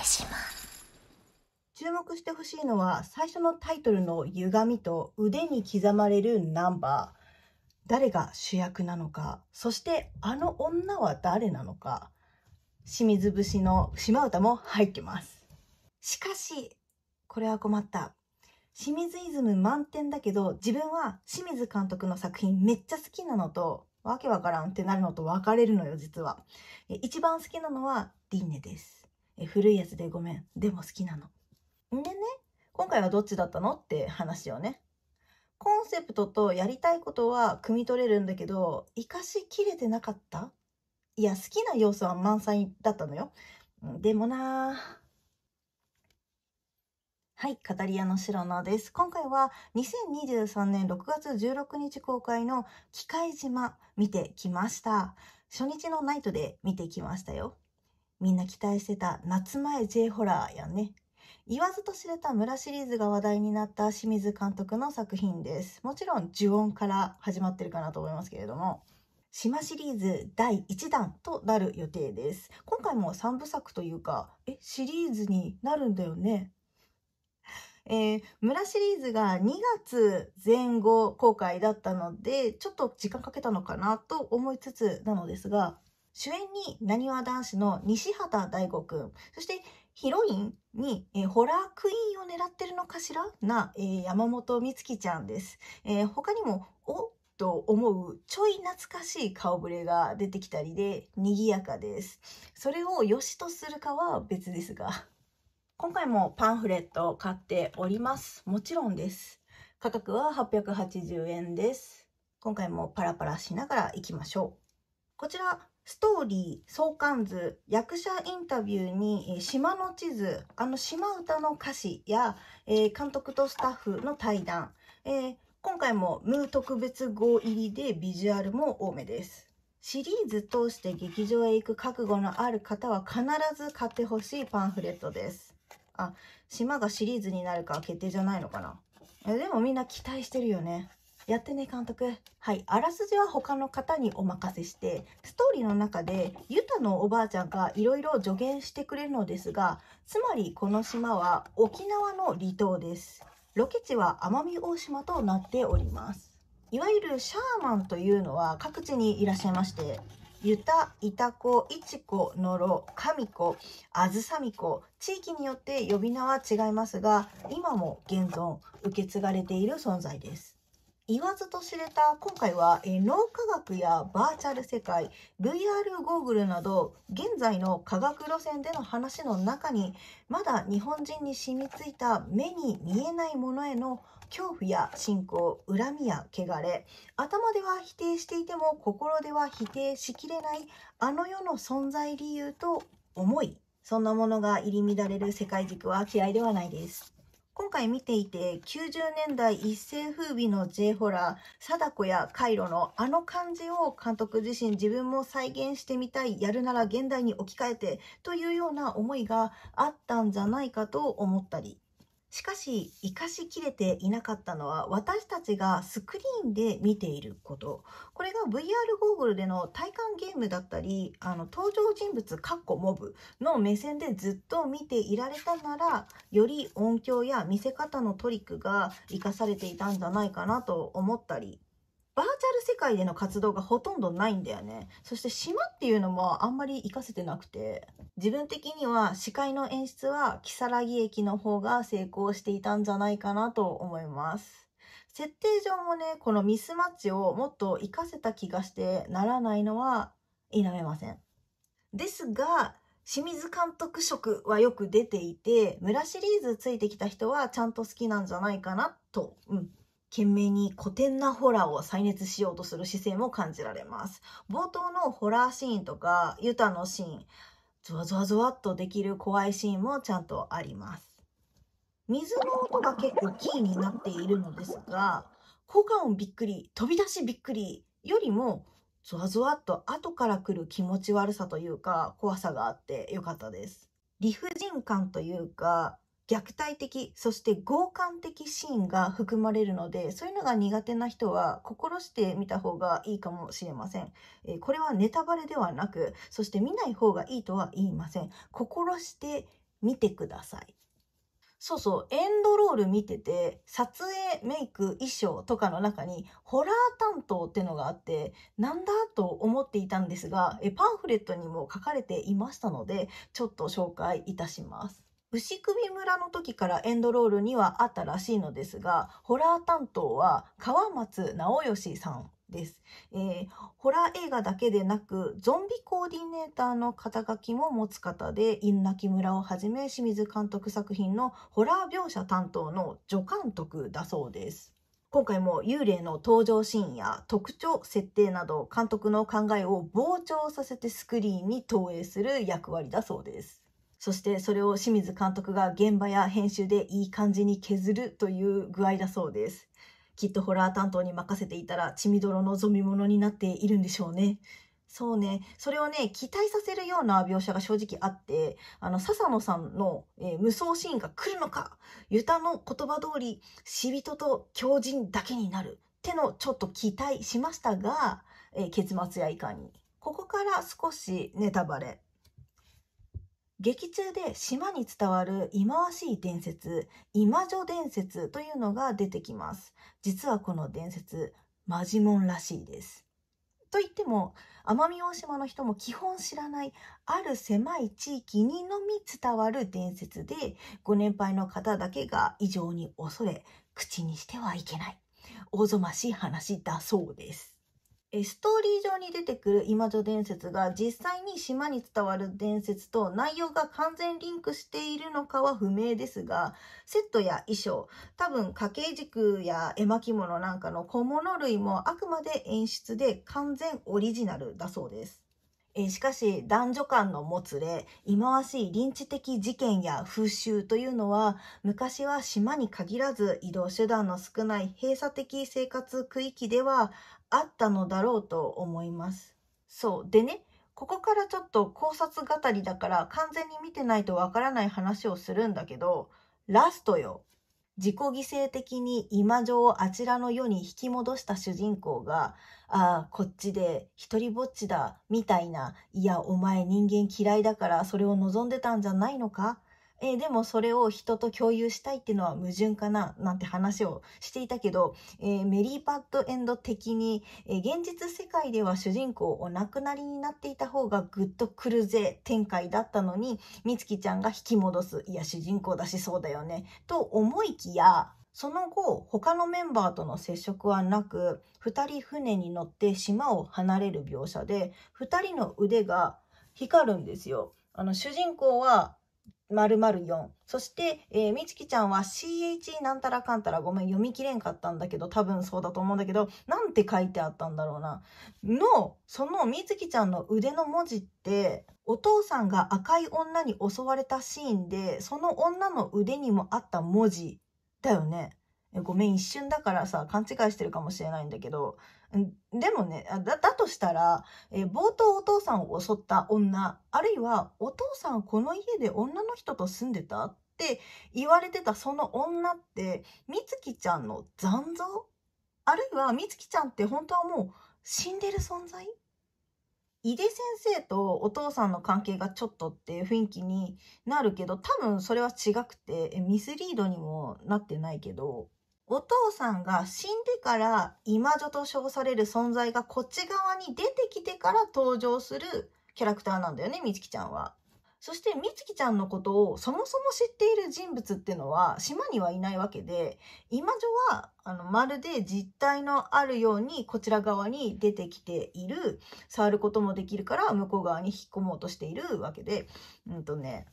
いします注目してほしいのは最初のタイトルの歪みと腕に刻まれるナンバー誰が主役なのかそしてあの女は誰なのか清水節の島唄も入ってますしかしこれは困った清水イズム満点だけど自分は清水監督の作品めっちゃ好きなのとわけわからんってなるのと分かれるのよ実は一番好きなのは「ィンネ」ですえ古いやつでごめん。でも好きなの。んでね、今回はどっちだったのって話をね。コンセプトとやりたいことは汲み取れるんだけど、生かしきれてなかったいや、好きな要素は満載だったのよ。でもなはい、カタリのシロナです。今回は2023年6月16日公開の機械島見てきました。初日のナイトで見てきましたよ。みんな期待してた夏前 J ホラーやね。言わずと知れた村シリーズが話題になった清水監督の作品です。もちろん呪音から始まってるかなと思いますけれども。島シリーズ第1弾となる予定です。今回も3部作というか、え、シリーズになるんだよね。えー、村シリーズが2月前後公開だったので、ちょっと時間かけたのかなと思いつつなのですが、主演になにわ男子の西畑大吾くん、そしてヒロインに、えー、ホラークイーンを狙ってるのかしらな、えー、山本美月ちゃんです。えー、他にも、おと思うちょい懐かしい顔ぶれが出てきたりで賑やかです。それを良しとするかは別ですが。今回もパンフレットを買っております。もちろんです。価格は880円です。今回もパラパラしながら行きましょう。こちら、ストーリー、相関図、役者インタビューに、え島の地図、あの島唄の歌詞や、え監督とスタッフの対談、え今回もムー特別号入りでビジュアルも多めです。シリーズ通して劇場へ行く覚悟のある方は必ず買ってほしいパンフレットです。あ、島がシリーズになるか決定じゃないのかな。でもみんな期待してるよね。やってね、監督。はい。あらすじは他の方にお任せして、ストーリーの中で、ユタのおばあちゃんがいろいろ助言してくれるのですが、つまりこの島は沖縄の離島です。ロケ地は奄美大島となっております。いわゆるシャーマンというのは各地にいらっしゃいまして、ユタ、イタコ、イチコ、ノロ、カミコ、アズサミコ、地域によって呼び名は違いますが、今も現存、受け継がれている存在です。言わずと知れた今回は、え脳科学やバーチャル世界 VR ゴーグルなど現在の科学路線での話の中にまだ日本人に染みついた目に見えないものへの恐怖や信仰恨みや汚れ頭では否定していても心では否定しきれないあの世の存在理由と思いそんなものが入り乱れる世界軸は嫌いではないです。今回見ていて90年代一世風靡の J ホラー貞子やカイロのあの感じを監督自身自分も再現してみたいやるなら現代に置き換えてというような思いがあったんじゃないかと思ったりしかし、生かしきれていなかったのは、私たちがスクリーンで見ていること。これが VR ゴーグルでの体感ゲームだったり、あの、登場人物、カッコモブの目線でずっと見ていられたなら、より音響や見せ方のトリックが生かされていたんじゃないかなと思ったりバーチャル世界での活動がほとんどないんだよね。そして島っていうのもあんまり活かせてなくて。自分的には司会の演出は木更木駅の方が成功していたんじゃないかなと思います。設定上もね、このミスマッチをもっと活かせた気がしてならないのは否めません。ですが、清水監督職はよく出ていて、村シリーズついてきた人はちゃんと好きなんじゃないかなと、うん、懸命に古典なホラーを再熱しようとする姿勢も感じられます。冒頭のホラーシーンとか、ユタのシーン、ゾワゾワゾワっとできる怖いシーンもちゃんとあります。水の音が結構キーになっているのですが、効果音びっくり、飛び出しびっくりよりも、ゾワゾワっと後から来る気持ち悪さというか、怖さがあってよかったです。理不尽感というか、虐待的、そして強姦的シーンが含まれるので、そういうのが苦手な人は心してみた方がいいかもしれません。えー、これはネタバレではなく、そして見ない方がいいとは言いません。心して見てください。そうそう、エンドロール見てて、撮影、メイク、衣装とかの中に、ホラー担当ってのがあって、なんだと思っていたんですがえ、パンフレットにも書かれていましたので、ちょっと紹介いたします。牛首村の時からエンドロールにはあったらしいのですが、ホラー担当は川松直義さんです、えー、ホラー映画だけでなく、ゾンビコーディネーターの肩書きも持つ方で、院泣村をはじめ清水監督作品のホラー描写担当の助監督だそうです。今回も幽霊の登場シーンや特徴、設定など監督の考えを膨張させてスクリーンに投影する役割だそうです。そしてそれを清水監督が現場や編集でいい感じに削るという具合だそうです。きっとホラー担当に任せていたら血みどろの望みものになっているんでしょうね。そうね。それをね、期待させるような描写が正直あって、あの、笹野さんの、えー、無双シーンが来るのか、ユタの言葉通り、死人と狂人だけになるってのちょっと期待しましたが、えー、結末やいかに。ここから少しネタバレ劇中で島に伝わる忌まわしい伝説、今女伝説というのが出てきます。実はこの伝説、マジモンらしいです。と言っても、奄美大島の人も基本知らない、ある狭い地域にのみ伝わる伝説で、ご年配の方だけが異常に恐れ、口にしてはいけない、おぞましい話だそうです。ストーリー上に出てくる今女伝説が実際に島に伝わる伝説と内容が完全リンクしているのかは不明ですが、セットや衣装、多分家計軸や絵巻物なんかの小物類もあくまで演出で完全オリジナルだそうです。えしかし男女間のもつれ忌まわしい臨時的事件や風習というのは昔は島に限らず移動手段の少ない閉鎖的生活区域ではあったのだろうと思います。そう。でね、ここからちょっと考察語りだから完全に見てないとわからない話をするんだけど、ラストよ。自己犠牲的に今情をあちらの世に引き戻した主人公が、ああ、こっちで一りぼっちだ、みたいな、いや、お前人間嫌いだからそれを望んでたんじゃないのかえー、でもそれを人と共有したいっていうのは矛盾かななんて話をしていたけど、えー、メリーパッドエンド的に、えー、現実世界では主人公お亡くなりになっていた方がグッとくるぜ展開だったのに、みつきちゃんが引き戻す。いや、主人公だしそうだよね。と思いきや、その後、他のメンバーとの接触はなく、二人船に乗って島を離れる描写で、二人の腕が光るんですよ。あの、主人公は004そして、えー、みちきちゃんは CH なんたらかんたらごめん読みきれんかったんだけど多分そうだと思うんだけどなんて書いてあったんだろうなのそのみつきちゃんの腕の文字ってお父さんが赤い女に襲われたシーンでその女の腕にもあった文字だよねごめん一瞬だからさ勘違いしてるかもしれないんだけどでもね、だ、だとしたら、えー、冒頭お父さんを襲った女、あるいはお父さんこの家で女の人と住んでたって言われてたその女って、美月ちゃんの残像あるいは美月ちゃんって本当はもう死んでる存在井出先生とお父さんの関係がちょっとっていう雰囲気になるけど、多分それは違くて、ミスリードにもなってないけど、お父さんが死んでから今女と称される存在がこっち側に出てきてから登場するキャラクターなんだよね、みつきちゃんは。そして、みつきちゃんのことをそもそも知っている人物っていうのは、島にはいないわけで、今女は、あの、まるで実体のあるように、こちら側に出てきている、触ることもできるから、向こう側に引っ込もうとしているわけで、うんとね、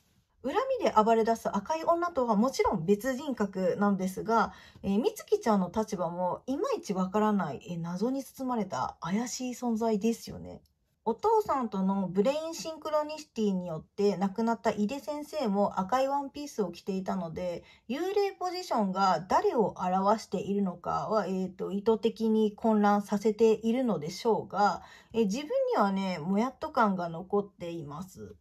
恨みで暴れ出す赤い女とはもちろん別人格なんですが、えー、美月ちゃんの立場もいまいちわからない、えー、謎に包まれた怪しい存在ですよね。お父さんとのブレインシンクロニシティによって亡くなった井出先生も赤いワンピースを着ていたので、幽霊ポジションが誰を表しているのかは、えーと、と意図的に混乱させているのでしょうが、えー、自分にはね、もやっと感が残っています。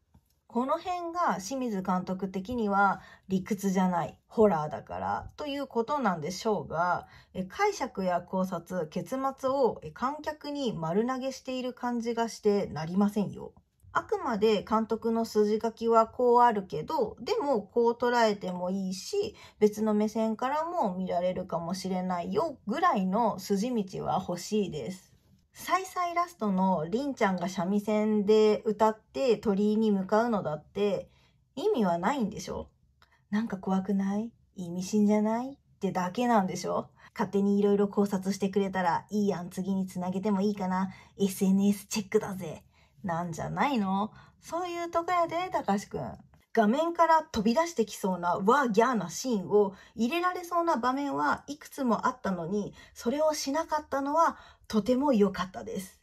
この辺が清水監督的には理屈じゃないホラーだからということなんでしょうが解釈や考察結末を観客に丸投げしている感じがしてなりませんよ。あくまで監督の筋書きはこうあるけど、でもこう捉えてもいいし、別の目線からも見られるかもしれないよぐらいの筋道は欲しいです。サイサイラストのりんちゃんが三味線で歌って鳥居に向かうのだって意味はないんでしょなんか怖くない意味深じゃないってだけなんでしょ勝手にいろいろ考察してくれたらいいやん次につなげてもいいかな SNS チェックだぜなんじゃないのそういうとこやで、たかしくん。画面から飛び出してきそうなワーギャーなシーンを入れられそうな場面はいくつもあったのに、それをしなかったのはとても良かったです。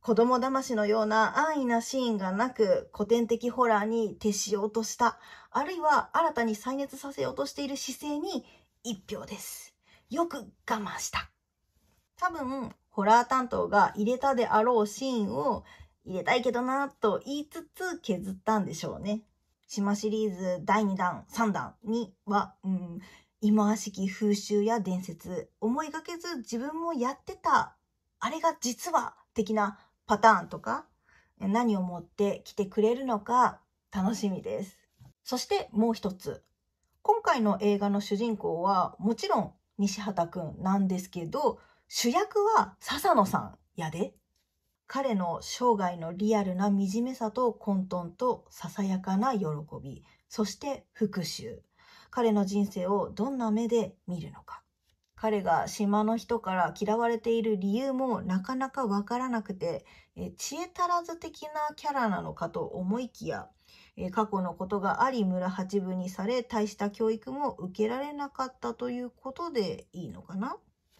子供騙しのような安易なシーンがなく古典的ホラーに徹しようとした、あるいは新たに再熱させようとしている姿勢に一票です。よく我慢した。多分、ホラー担当が入れたであろうシーンを入れたいけどなと言いつつ削ったんでしょうね。島シリーズ第2弾、3弾には、うん、忌まわしき風習や伝説、思いがけず自分もやってた、あれが実は、的なパターンとか、何を持ってきてくれるのか楽しみです。そしてもう一つ。今回の映画の主人公はもちろん西畑くんなんですけど、主役は笹野さんやで。彼の生涯のリアルな惨めさと混沌とささやかな喜び、そして復讐。彼の人生をどんな目で見るのか。彼が島の人から嫌われている理由もなかなかわからなくて、え知恵足らず的なキャラなのかと思いきや、え過去のことがあり村八分にされ、大した教育も受けられなかったということでいいのかな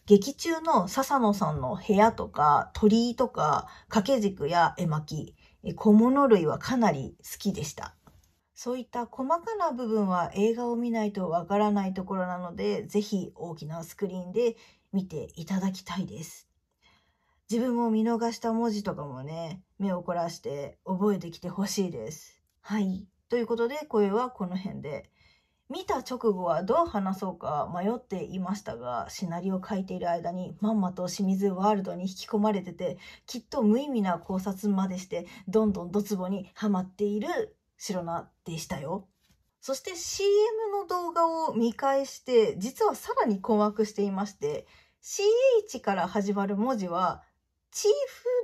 劇中の笹野さんの部屋とか、鳥居とか、掛け軸や絵巻、小物類はかなり好きでした。そういった細かな部分は映画を見ないとわからないところなので、ぜひ大きなスクリーンで見ていただきたいです。自分も見逃した文字とかもね、目を凝らして覚えてきてほしいです。はい。ということで、声はこの辺で。見た直後はどう話そうか迷っていましたが、シナリオを書いている間にまんまと清水ワールドに引き込まれてて、きっと無意味な考察までして、どんどんドツボにはまっている白菜でしたよ。そして CM の動画を見返して、実はさらに困惑していまして、CH から始まる文字は、チー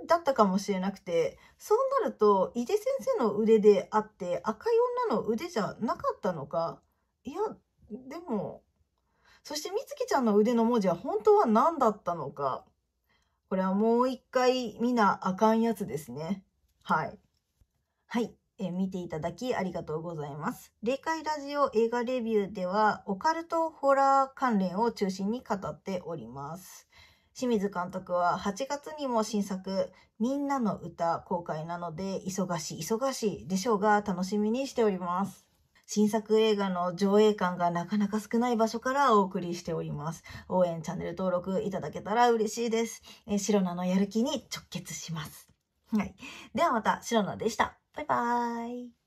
フだったかもしれなくて、そうなると、井出先生の腕であって、赤い女の腕じゃなかったのか、いや、でも、そしてみつきちゃんの腕の文字は本当は何だったのか。これはもう一回見なあかんやつですね。はい。はい。え見ていただきありがとうございます。霊界ラジオ映画レビューでは、オカルトホラー関連を中心に語っております。清水監督は8月にも新作、みんなの歌公開なので、忙しい忙しいでしょうが楽しみにしております。新作映画の上映感がなかなか少ない場所からお送りしております。応援チャンネル登録いただけたら嬉しいです。えー、シロナのやる気に直結します。はい。ではまた、シロナでした。バイバーイ。